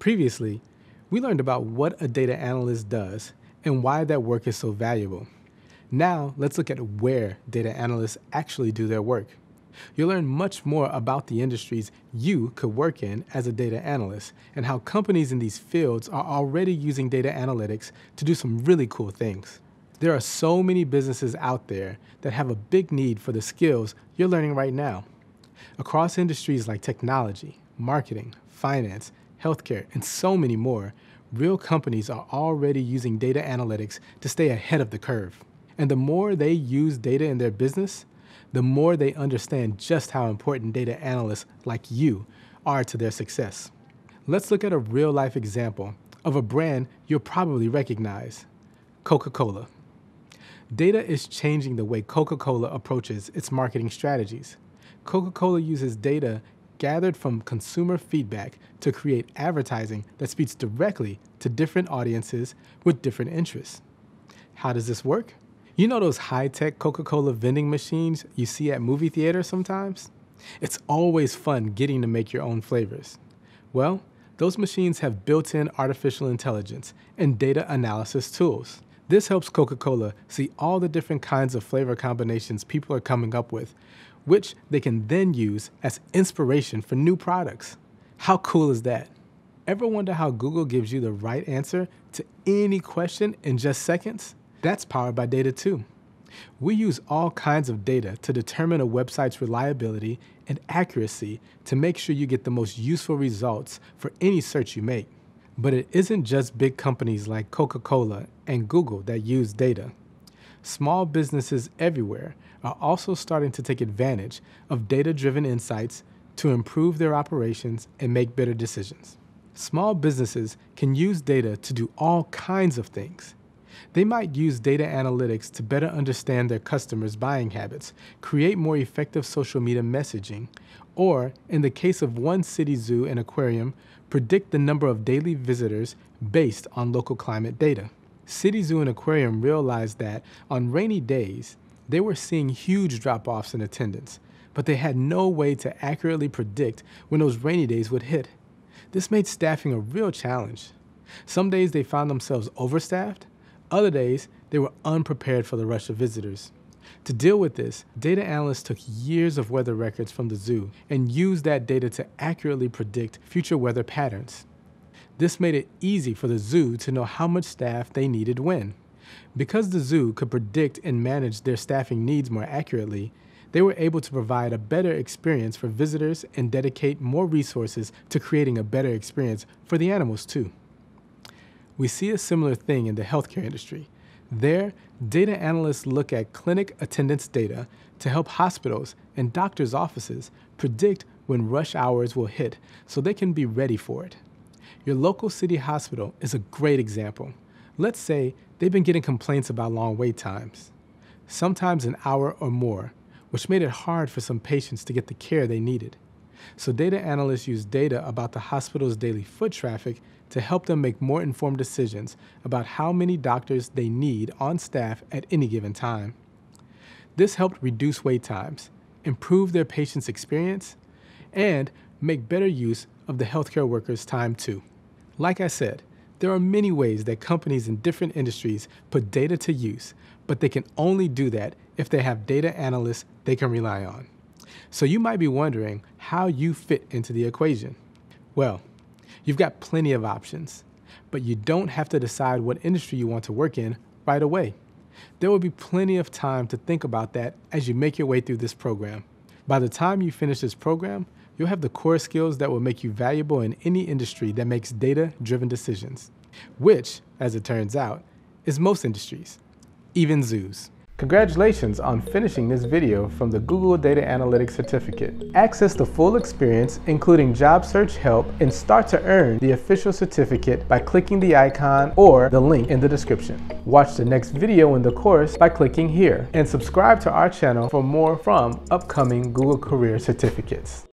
Previously, we learned about what a data analyst does and why that work is so valuable. Now, let's look at where data analysts actually do their work. You'll learn much more about the industries you could work in as a data analyst and how companies in these fields are already using data analytics to do some really cool things. There are so many businesses out there that have a big need for the skills you're learning right now. Across industries like technology, marketing, finance, healthcare, and so many more, real companies are already using data analytics to stay ahead of the curve. And the more they use data in their business, the more they understand just how important data analysts like you are to their success. Let's look at a real life example of a brand you'll probably recognize Coca Cola. Data is changing the way Coca Cola approaches its marketing strategies. Coca Cola uses data gathered from consumer feedback to create advertising that speaks directly to different audiences with different interests. How does this work? You know those high tech Coca Cola vending machines you see at movie theaters sometimes? It's always fun getting to make your own flavors. Well, those machines have built in artificial intelligence and data analysis tools. This helps Coca Cola see all the different kinds of flavor combinations people are coming up with, which they can then use as inspiration for new products. How cool is that? Ever wonder how Google gives you the right answer to any question in just seconds? That's powered by data too. We use all kinds of data to determine a website's reliability and accuracy to make sure you get the most useful results for any search you make. But it isn't just big companies like Coca Cola and Google that use data small businesses everywhere are also starting to take advantage of data driven insights to improve their operations and make better decisions. Small businesses can use data to do all kinds of things. They might use data analytics to better understand their customers' buying habits, create more effective social media messaging, or, in the case of one city zoo and aquarium, predict the number of daily visitors based on local climate data. City Zoo and Aquarium realized that on rainy days, they were seeing huge drop offs in attendance, but they had no way to accurately predict when those rainy days would hit. This made staffing a real challenge. Some days they found themselves overstaffed, other days they were unprepared for the rush of visitors. To deal with this, data analysts took years of weather records from the zoo and used that data to accurately predict future weather patterns. This made it easy for the zoo to know how much staff they needed when. Because the zoo could predict and manage their staffing needs more accurately, they were able to provide a better experience for visitors and dedicate more resources to creating a better experience for the animals too. We see a similar thing in the healthcare industry. There, data analysts look at clinic attendance data to help hospitals and doctors' offices predict when rush hours will hit so they can be ready for it. Your local city hospital is a great example. Let's say they've been getting complaints about long wait times, sometimes an hour or more, which made it hard for some patients to get the care they needed. So data analysts use data about the hospital's daily foot traffic to help them make more informed decisions about how many doctors they need on staff at any given time. This helped reduce wait times, improve their patients' experience, and make better use of the healthcare workers' time too. Like I said, there are many ways that companies in different industries put data to use, but they can only do that if they have data analysts they can rely on. So you might be wondering how you fit into the equation. Well, you've got plenty of options, but you don't have to decide what industry you want to work in right away. There will be plenty of time to think about that as you make your way through this program. By the time you finish this program, you'll have the core skills that will make you valuable in any industry that makes data driven decisions, which, as it turns out, is most industries, even zoos. Congratulations on finishing this video from the Google Data Analytics Certificate. Access the full experience, including job search help, and start to earn the official certificate by clicking the icon or the link in the description. Watch the next video in the course by clicking here, and subscribe to our channel for more from upcoming Google Career Certificates.